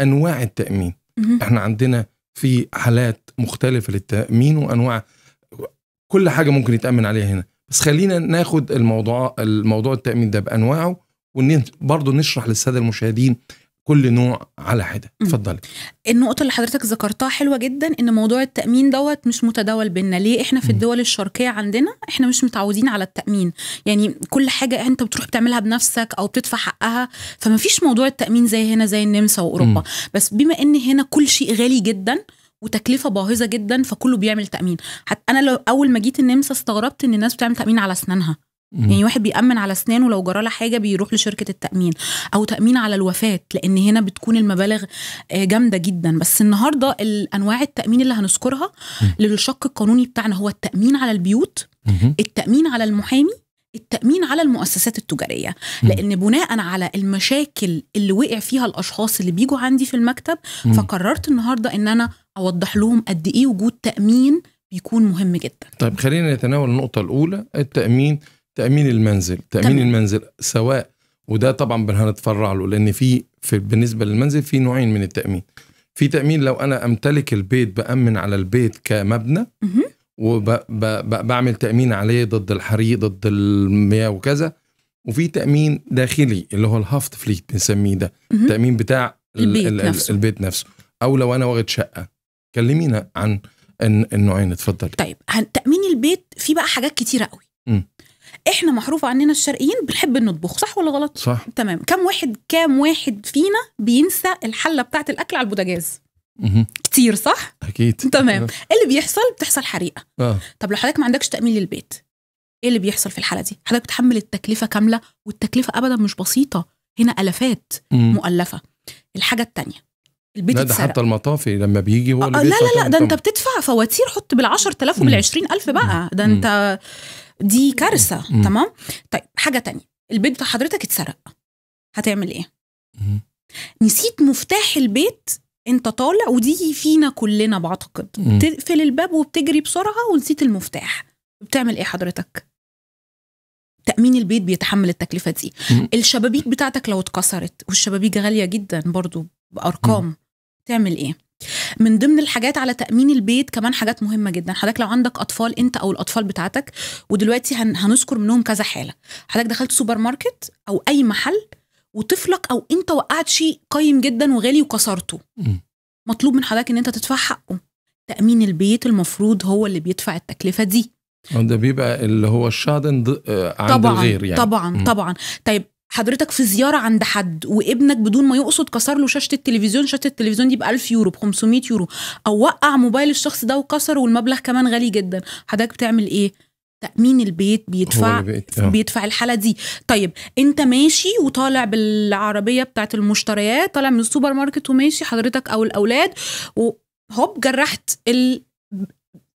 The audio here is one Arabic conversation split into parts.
انواع التامين مم. احنا عندنا في حالات مختلفه للتامين وانواع كل حاجه ممكن يتامن عليها هنا بس خلينا ناخد الموضوع الموضوع التامين ده بانواعه وان برضه نشرح للساده المشاهدين كل نوع على حده اتفضلي النقطه اللي حضرتك ذكرتها حلوه جدا ان موضوع التامين دوت مش متداول بينا ليه احنا في الدول الشرقيه عندنا احنا مش متعودين على التامين يعني كل حاجه انت بتروح بتعملها بنفسك او بتدفع حقها فما فيش موضوع التامين زي هنا زي النمسا واوروبا م. بس بما ان هنا كل شيء غالي جدا وتكلفه باهظه جدا فكله بيعمل تامين حتى انا لو اول ما جيت النمسا استغربت ان الناس بتعمل تامين على اسنانها مم. يعني واحد بيأمن على اسنانه لو جرى حاجه بيروح لشركه التأمين او تأمين على الوفاه لان هنا بتكون المبالغ آه، جامده جدا بس النهارده الأنواع التأمين اللي هنذكرها للشق القانوني بتاعنا هو التأمين على البيوت مم. التأمين على المحامي التأمين على المؤسسات التجارية لأن بناء على المشاكل اللي وقع فيها الأشخاص اللي بيجوا عندي في المكتب فقررت النهاردة أن أنا أوضح لهم قد إيه وجود تأمين بيكون مهم جدا طيب خلينا نتناول النقطة الأولى التأمين تامين المنزل تامين تم... المنزل سواء وده طبعا هنتفرع له لان في, في بالنسبه للمنزل في نوعين من التامين في تامين لو انا امتلك البيت بامن على البيت كمبنى وبعمل تامين عليه ضد الحريق ضد المياه وكذا وفي تامين داخلي اللي هو الهافت فليت بنسميه ده التامين بتاع البيت, الـ نفسه. البيت نفسه او لو انا واخد شقه كلمينا عن النوعين اتفضلي طيب تامين البيت في بقى حاجات كتيره قوي م. احنا محروف عننا الشرقيين بنحب نطبخ صح ولا غلط صح تمام كم واحد كام واحد فينا بينسى الحله بتاعه الاكل على البوتاجاز كتير صح اكيد تمام أه. اللي بيحصل بتحصل حريقه آه. طب لو حضرتك ما عندكش تامين للبيت ايه اللي بيحصل في الحاله دي حضرتك بتحمل التكلفه كامله والتكلفه ابدا مش بسيطه هنا الافات مم. مؤلفه الحاجه الثانيه البيت لا ده حتى المطافي لما بيجي هو آه، اللي لا لا لا ده انت بتدفع فواتير حط بال 10000 وبال 20000 بقى ده انت دي كارثه تمام طيب حاجه تانية البيت بتاع حضرتك اتسرق هتعمل ايه نسيت مفتاح البيت انت طالع ودي فينا كلنا بعتقد بتقفل الباب وبتجري بسرعه ونسيت المفتاح بتعمل ايه حضرتك تامين البيت بيتحمل التكلفه دي مم. الشبابيك بتاعتك لو اتكسرت والشبابيك غاليه جدا برضو بارقام مم. تعمل ايه من ضمن الحاجات على تامين البيت كمان حاجات مهمه جدا حضرتك لو عندك اطفال انت او الاطفال بتاعتك ودلوقتي هن... هنذكر منهم كذا حاله حضرتك دخلت سوبر ماركت او اي محل وطفلك او انت وقعت شيء قيم جدا وغالي وكسرته مطلوب من حضرتك ان انت تدفع حقه تامين البيت المفروض هو اللي بيدفع التكلفه دي ده بيبقى اللي هو الشادن آه، عند طبعا الغير يعني طبعا طبعا طيب حضرتك في زياره عند حد وابنك بدون ما يقصد كسر له شاشه التلفزيون شاشه التلفزيون دي ب 1000 يورو ب 500 يورو او وقع موبايل الشخص ده وكسر والمبلغ كمان غالي جدا حضرتك بتعمل ايه تامين البيت بيدفع آه. بيدفع الحاله دي طيب انت ماشي وطالع بالعربيه بتاعت المشتريات طالع من السوبر ماركت وماشي حضرتك او الاولاد وهوب جرحت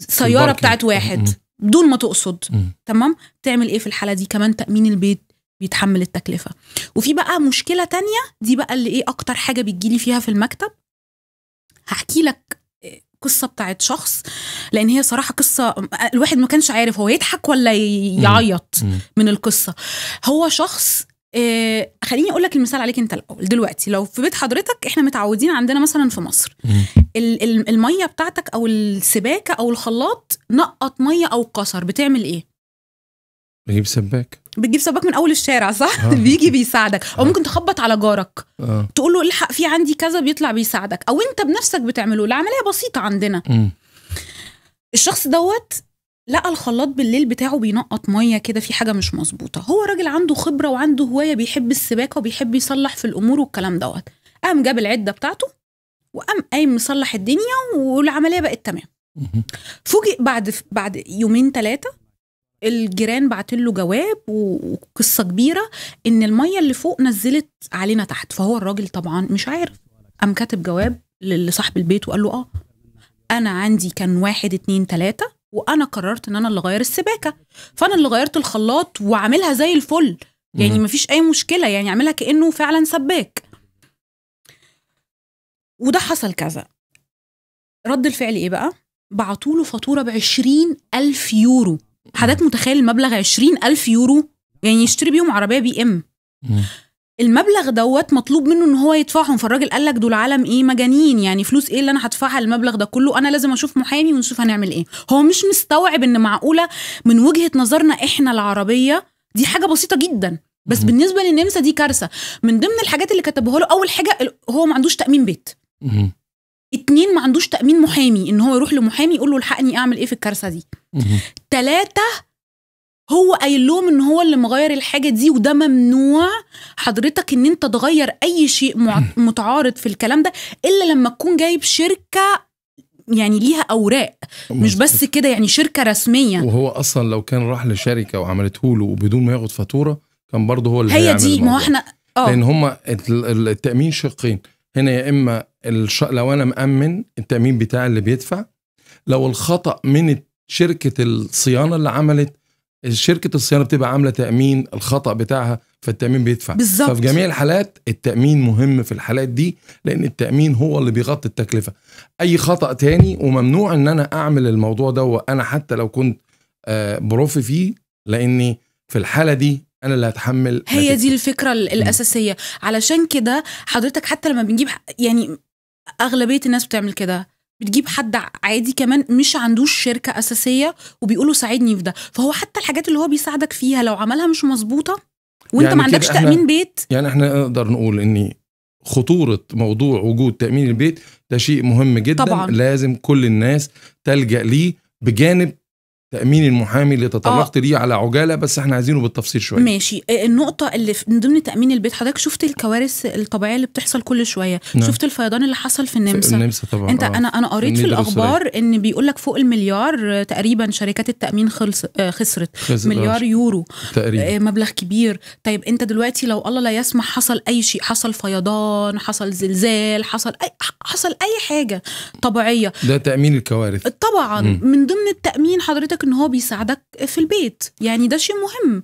السياره بتاعت واحد بدون ما تقصد تمام تعمل ايه في الحاله دي كمان تامين البيت بيتحمل التكلفة وفي بقى مشكلة تانية دي بقى اللي ايه اكتر حاجة بتجيلي فيها في المكتب هحكي لك قصه بتاعت شخص لان هي صراحه قصه الواحد ما كانش عارف هو يضحك ولا يعيط من القصه هو شخص إيه خليني اقول لك المثال عليك انت الاول دلوقتي لو في بيت حضرتك احنا متعودين عندنا مثلا في مصر الميه بتاعتك او السباكه او الخلاط نقط ميه او كسر بتعمل ايه بجيب سباك بتجيب سباك من اول الشارع صح آه. بيجي بيساعدك او آه. ممكن تخبط على جارك آه. تقول له الحق في عندي كذا بيطلع بيساعدك او انت بنفسك بتعمله العمليه بسيطه عندنا م. الشخص دوت لقى الخلاط بالليل بتاعه بينقط ميه كده في حاجه مش مظبوطه هو راجل عنده خبره وعنده هوايه بيحب السباكه وبيحب يصلح في الامور والكلام دوت قام جاب العده بتاعته وقام قايم مصلح الدنيا والعمليه بقت تمام فوجئ بعد بعد يومين ثلاثه الجيران بعت له جواب وقصه كبيره ان الميه اللي فوق نزلت علينا تحت فهو الراجل طبعا مش عارف قام كاتب جواب لصاحب البيت وقال له اه انا عندي كان واحد اتنين تلاته وانا قررت ان انا اللي غير السباكه فانا اللي غيرت الخلاط وعاملها زي الفل يعني ما فيش اي مشكله يعني اعملها كانه فعلا سباك وده حصل كذا رد الفعل ايه بقى بعتوله فاتوره ب ألف يورو حضرتك متخيل المبلغ 20000 يورو يعني يشتري بيهم عربيه بي ام المبلغ دوت مطلوب منه ان هو يدفعهم فالراجل قال لك دول عالم ايه مجانين يعني فلوس ايه اللي انا هدفعها المبلغ ده كله انا لازم اشوف محامي ونشوف هنعمل ايه هو مش مستوعب ان معقوله من وجهه نظرنا احنا العربيه دي حاجه بسيطه جدا بس بالنسبه للنمسا دي كارثه من ضمن الحاجات اللي كتبوها له اول حاجه هو ما عندوش تامين بيت اتنين ما عندوش تامين محامي ان هو يروح لمحامي يقول له الحقني اعمل ايه في الكارثه دي تلاتة هو قايل لهم ان هو اللي مغير الحاجه دي وده ممنوع حضرتك ان انت تغير اي شيء متعارض في الكلام ده الا لما تكون جايب شركه يعني ليها اوراق أمم. مش بس كده يعني شركه رسميه وهو اصلا لو كان راح لشركه وعملته له وبدون ما ياخد فاتوره كان برضه هو اللي هي دي ما احنا اه لان هم التامين شقين هنا يا اما الش... لو انا مامن التامين بتاعي اللي بيدفع لو الخطا من شركه الصيانه اللي عملت شركه الصيانه بتبقى عامله تامين الخطا بتاعها فالتامين بيدفع بالظبط ففي جميع الحالات التامين مهم في الحالات دي لان التامين هو اللي بيغطي التكلفه اي خطا تاني وممنوع ان انا اعمل الموضوع ده وانا حتى لو كنت آه، بروفي فيه لاني في الحاله دي انا اللي هتحمل هي دي الفكره الاساسيه علشان كده حضرتك حتى لما بنجيب يعني اغلبيه الناس بتعمل كده بتجيب حد عادي كمان مش عندوش شركه اساسيه وبيقولوا ساعدني في ده فهو حتى الحاجات اللي هو بيساعدك فيها لو عملها مش مظبوطه وانت يعني ما عندكش تامين بيت يعني احنا نقدر نقول ان خطوره موضوع وجود تامين البيت ده شيء مهم جدا طبعا. لازم كل الناس تلجا ليه بجانب تامين المحامي اللي تطرقت آه. ليه على عجاله بس احنا عايزينه بالتفصيل شويه ماشي آه، النقطه اللي من ضمن تامين البيت حضرتك شفت الكوارث الطبيعيه اللي بتحصل كل شويه نعم. شفت الفيضان اللي حصل في النمسا في النمسا طبعا انت آه. انا انا قريت في الاخبار السرية. ان بيقول لك فوق المليار آه، تقريبا شركات التامين خلص آه، خسرت خسر. مليار آه. يورو تقريبا مبلغ كبير طيب انت دلوقتي لو الله لا يسمح حصل اي شيء حصل فيضان حصل زلزال حصل اي حصل اي حاجه طبيعيه ده تامين الكوارث طبعا م. من ضمن التامين حضرتك لك ان هو بيساعدك في البيت يعني ده شيء مهم